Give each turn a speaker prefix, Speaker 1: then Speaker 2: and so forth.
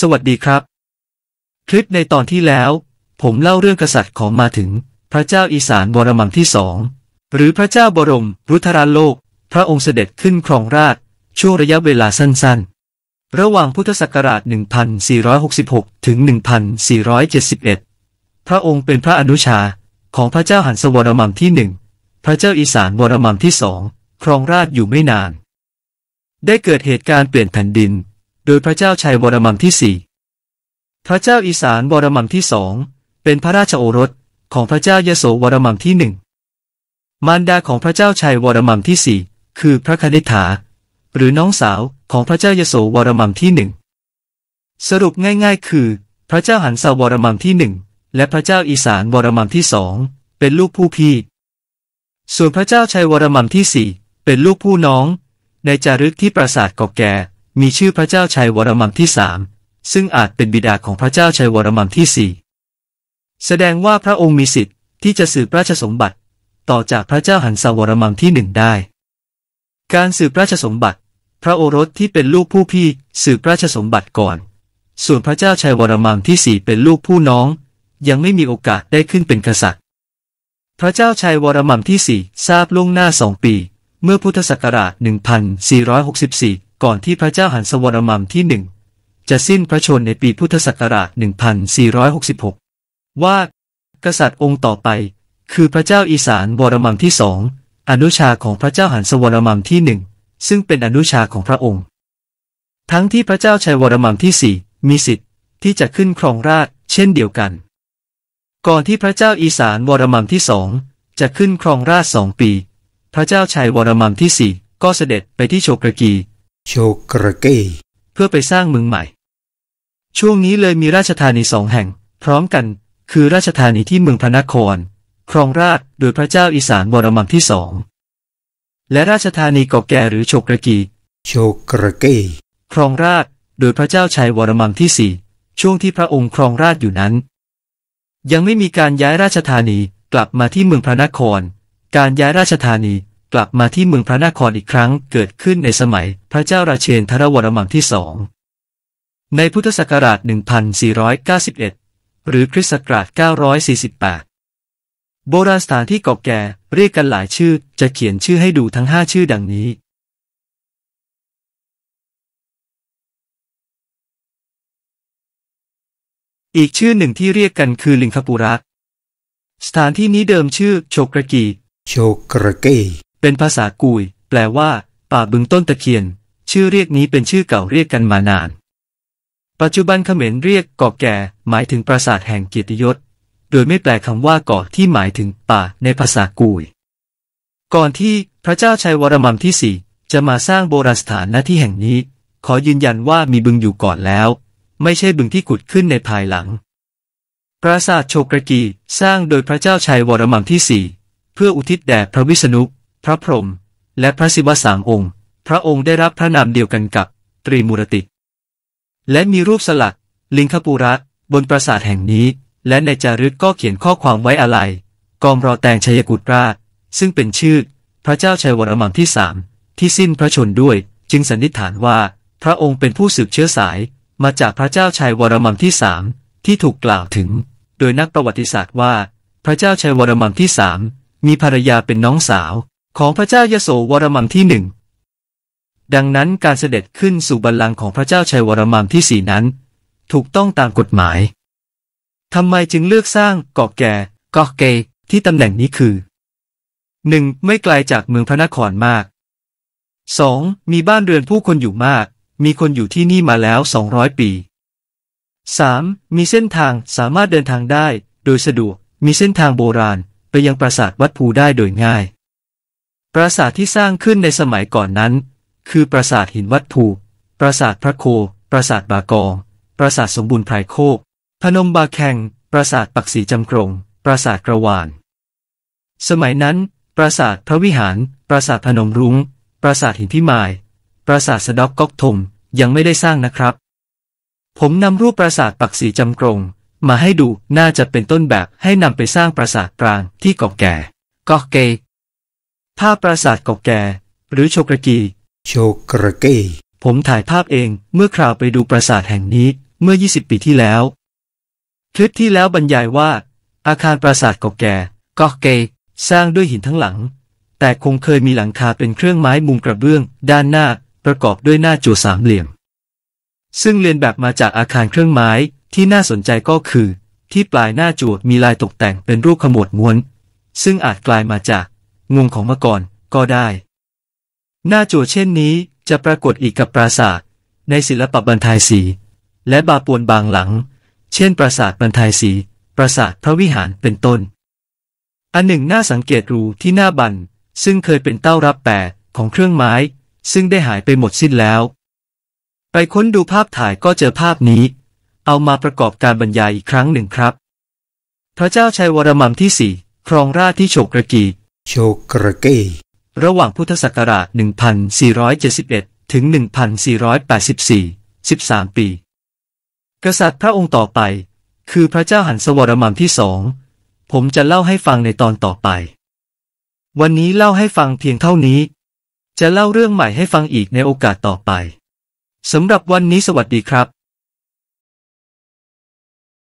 Speaker 1: สวัสดีครับ คลิปในตอนที่แล้ว ผมเล่าเรื่องกษัตริย์ของมาถึง พระเจ้าอีสานบรมังที่สองหรือพระเจ้าบรมรุทราโลก พระองค์เสด็จขึ้นครองราชช่วงระยะเวลาสั้นๆ ระหว่างพุทธศักราช 1466ถึง 1471พระองค์เป็นพระอนุชาของพระเจ้าหันสวรมังที่หนึ่งพระเจ้าอีสานวรมังที่สองครองราชอยู่ไม่นาน ได้เกิดเหตุการณ์เปลี่ยนแผ่นดินโดยพระเจ้าชัยวรมันที่สี่พระเจ้าอีสานวรมันที่สอง เป็นพระราชโอรสของพระเจ้ายโสวรมันที่หนึ่งมารดาของพระเจ้าชัยวรมันที่สี่คือพระคณิ t h าหรือน้องสาวของพระเจ้ายโสวรมันที่หนึ่ง สรุปง่ายๆ คือพระเจ้าหันสาวรมันที่หนึ่งและพระเจ้าอีสานวรมันที่สอง เป็นลูกผู้พี่ ส่วนพระเจ้าชัยวรมันที่สี่เป็นลูกผู้น้อง ในจารึกที่ปราสาทกอกแก่มีชื่อพระเจ้าชัยวรมันที่สามซึ่งอาจเป็นบิดาของพระเจ้าชัยวรมันที่สี่แสดงว่าพระองค์มีสิทธิ์ที่จะสืบราชสมบัติ ต่อจากพระเจ้าหันสาวรมันที่หนึ่งได้ การสืบราชสมบัติ พระโอรสที่เป็นลูกผู้พี่สืบราชสมบัติก่อน ส่วนพระเจ้าชัยวรมันที่สี่เป็นลูกผู้น้อง ยังไม่มีโอกาสได้ขึ้นเป็นกษัตริย์ พระเจ้าชัยวรมันที่สี่ทราบล่วงหน้าสองปีเมื่อพุทธศักราช1464ก่อนที่พระเจ้าหันสวรมัมที่หนึ่งจะสิ้นพระชนในปีพุทธศักราช1466 ว่า กษัตริย์องค์ต่อไป คือพระเจ้าอีสานวรมัมที่สองอนุชาของพระเจ้าหันสวรมัมที่หนึ่งซึ่งเป็นอนุชาของพระองค์ ทั้งที่พระเจ้าชัยวรมัมที่สี่มีสิทธิ์ที่จะขึ้นครองราชเช่นเดียวกัน ก่อนที่พระเจ้าอีสานวรมัมที่สองจะขึ้นครองราชสองปี พระเจ้าชัยวรมัมที่สี่ก็เสด็จไปที่โชกรกีโชกรเกเพื่อไปสร้างเมืองใหม่ ช่วงนี้เลยมีราชธานีสองแห่ง พร้อมกัน คือราชธานีที่เมืองพระนคร ครองราชโดยพระเจ้าอีสานวรมังที่สองและราชธานีกอกแกหรือโชกระกีโชกระเกครองราชโดยพระเจ้าชัยวรมังที่สี่ช่วงที่พระองค์ครองราชอยู่นั้น ยังไม่มีการย้ายราชธานีกลับมาที่เมืองพระนคร การย้ายราชธานีกลับมาที่เมืองพระนครอีกครั้งเกิดขึ้นในสมัยพระเจ้าราเชนทรวรมังที่สอง ในพุทธศักราช 1491 หรือคริสต์ศักราช 948 โบราณสถานที่เก่าแก่เรียกกันหลายชื่อจะเขียนชื่อให้ดูทั้งห้าชื่อดังนี้ อีกชื่อหนึ่งที่เรียกกันคือลิงคปุระสถานที่นี้เดิมชื่อ โชกรกีโชกรกีเป็นภาษากุย แปลว่าป่าบึงต้นตะเคียน ชื่อเรียกนี้เป็นชื่อเก่าเรียกกันมานาน ปัจจุบันเขมรเรียกเกาะแก่ หมายถึงปราสาทแห่งเกียรติยศ โดยไม่แปลคำว่าเกาะที่หมายถึงป่าในภาษากุย ก่อนที่พระเจ้าชัยวรมันที่สี่จะมาสร้างโบราณสถานณที่แห่งนี้ ขอยืนยันว่ามีบึงอยู่ก่อนแล้ว ไม่ใช่บึงที่ขุดขึ้นในภายหลัง ปราสาทโชกรกีสร้างโดยพระเจ้าชัยวรมันที่สี่ เพื่ออุทิศแด่พระวิษณุพระพรหมและพระศิวะสามองค์ พระองค์ได้รับพระนามเดียวกันกับ ตรีมูรติและมีรูปสลักลิงคปูระบนปราสาทแห่งนี้ และในจารึกก็เขียนข้อความไว้อะไร กองรอแตงชัยกุตราซึ่งเป็นชื่อพระเจ้าชัยวรมังที่สาม ที่สิ้นพระชนด้วย จึงสันนิษฐานว่า พระองค์เป็นผู้สืบเชื้อสาย มาจากพระเจ้าชัยวรมังที่สามที่ถูกกล่าวถึง โดยนักประวัติศาสตร์ว่า พระเจ้าชัยวรมังที่สามมีภรรยาเป็นน้องสาวของพระเจ้ายโสวรมันที่หนึ่ง ดังนั้นการเสด็จขึ้นสู่บัลลังก์ของพระเจ้าชัยวรมันที่สี่นั้น ถูกต้องตามกฎหมาย ทำไมจึงเลือกสร้างเกาะแก่เกาะเก ที่ตำแหน่งนี้คือหนึ่งไม่ไกลจากเมืองพระนครมาก 2. มีบ้านเรือนผู้คนอยู่มาก มีคนอยู่ที่นี่มาแล้ว 200 ปี 3. มีเส้นทางสามารถเดินทางได้ โดยสะดวก มีเส้นทางโบราณไปยังปราสาทวัดภูได้โดยง่ายปราสาทที่สร้างขึ้นในสมัยก่อนนั้น คือปราสาทหินวัดภูปราสาทพระโค ปราสาทบากองปราสาทสมบูรณ์ไพรโคกพนมบาแข่งปราสาทปักศีจำกรง ปราสาทกระวานสมัยนั้น ปราสาทพระวิหาร ปราสาทพนมรุง้งปราสาทหินพิมาย ปราสาทสะดอกก๊อกทมยังไม่ได้สร้างนะครับ ผมนำรูปปราสาทปักศีจำกรงมาให้ดูน่าจะเป็นต้นแบบให้นำไปสร้างปราสาทกลางที่เก่าแก่ก็เกภาพปราสาทเก่าแก่หรือโชกรกีโชกระกผมถ่ายภาพเองเมื่อคราวไปดูปราสาทแห่งนี้เมื่อ 20 ปีที่แล้ว คลิปที่แล้วบรรยายว่า อาคารปราสาทเก่าแก่ก็เก สร้างด้วยหินทั้งหลัง แต่คงเคยมีหลังคาเป็นเครื่องไม้มุมกระเบื้อง ด้านหน้า ประกอบด้วยหน้าจั่วสามเหลี่ยม ซึ่งเรียนแบบมาจากอาคารเครื่องไม้ที่น่าสนใจก็คือ ที่ปลายหน้าจั่วมีลายตกแต่งเป็นรูปขมวดม้วน ซึ่งอาจกลายมาจากงงของมาก่อนก็ได้ หน้าจั่วเช่นนี้จะปรากฏอีกกับปราสาท ในศิลปะบันทายสี และบาปวนบางหลัง เช่นปราสาทบันทายสี ปราสาทพระวิหารเป็นต้น อันหนึ่งน่าสังเกตรูที่หน้าบันซึ่งเคยเป็นเต้ารับแปดของเครื่องไม้ ซึ่งได้หายไปหมดสิ้นแล้ว ไปค้นดูภาพถ่ายก็เจอภาพนี้ เอามาประกอบการบรรยายอีกครั้งหนึ่งครับ พระเจ้าชัยวรมัมที่สี่ครองราชที่โฉกระกีโชกระเก ระหว่างพุทธศักราช1471 ถึง 1484 13ปีกษัตริย์พระองค์ต่อไป คือพระเจ้าหันสวรมัมที่สอง ผมจะเล่าให้ฟังในตอนต่อไป วันนี้เล่าให้ฟังเพียงเท่านี้ จะเล่าเรื่องใหม่ให้ฟังอีกในโอกาสต่อไป สำหรับวันนี้สวัสดีครับ